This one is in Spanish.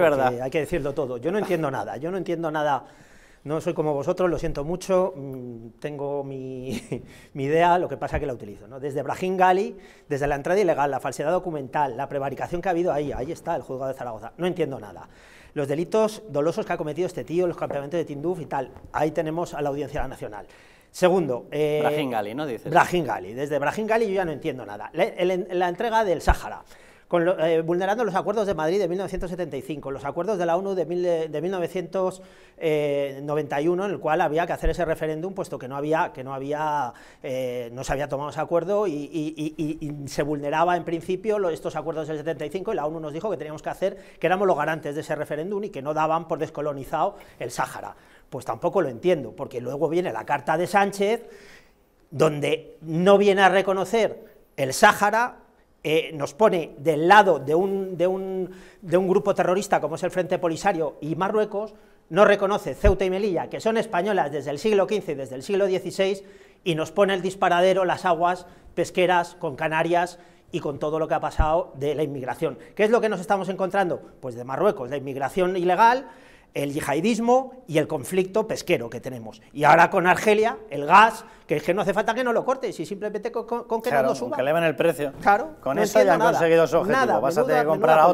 hay que decirlo todo. Yo no entiendo nada, yo no entiendo nada. No soy como vosotros, lo siento mucho, mm, tengo mi, idea, lo que pasa es que la utilizo. ¿no? Desde Brahim Gali, desde la entrada ilegal, la falsedad documental, la prevaricación que ha habido ahí, ahí está el juzgado de Zaragoza, no entiendo nada. Los delitos dolosos que ha cometido este tío, los campamentos de Tinduf y tal, ahí tenemos a la Audiencia Nacional. Segundo, eh, Brahim Gali, ¿no dices? Brahim Gali, desde Brahim Gali yo ya no entiendo nada. la, entrega del Sahara. Eh, vulnerando los acuerdos de Madrid de 1975, los acuerdos de la ONU de, 1991, eh, eh, en el cual había que hacer ese referéndum, puesto que no había, que no había, no se había tomado ese acuerdo y, se vulneraba en principio estos acuerdos del 75 y la ONU nos dijo que teníamos que hacer, que éramos los garantes de ese referéndum y que no daban por descolonizado el Sáhara. Pues tampoco lo entiendo, porque luego viene la carta de Sánchez, donde no viene a reconocer el Sáhara, eh, nos pone del lado de un, de, un, de un, grupo terrorista como es el Frente Polisario y Marruecos, no reconoce Ceuta y Melilla, que son españolas desde el siglo XV y desde el siglo XVI, y nos pone el disparadero, las aguas pesqueras con Canarias y con todo lo que ha pasado de la inmigración. ¿Qué es lo que nos estamos encontrando? Pues de Marruecos, la inmigración ilegal, el yihadismo y el conflicto pesquero que tenemos. Y ahora con Argelia, el gas, que es que no hace falta que no lo corte y simplemente con, que claro, no lo suba. Que el precio. Claro. Con eso ya han conseguido su objetivo. Vas a tener que comprar a otro.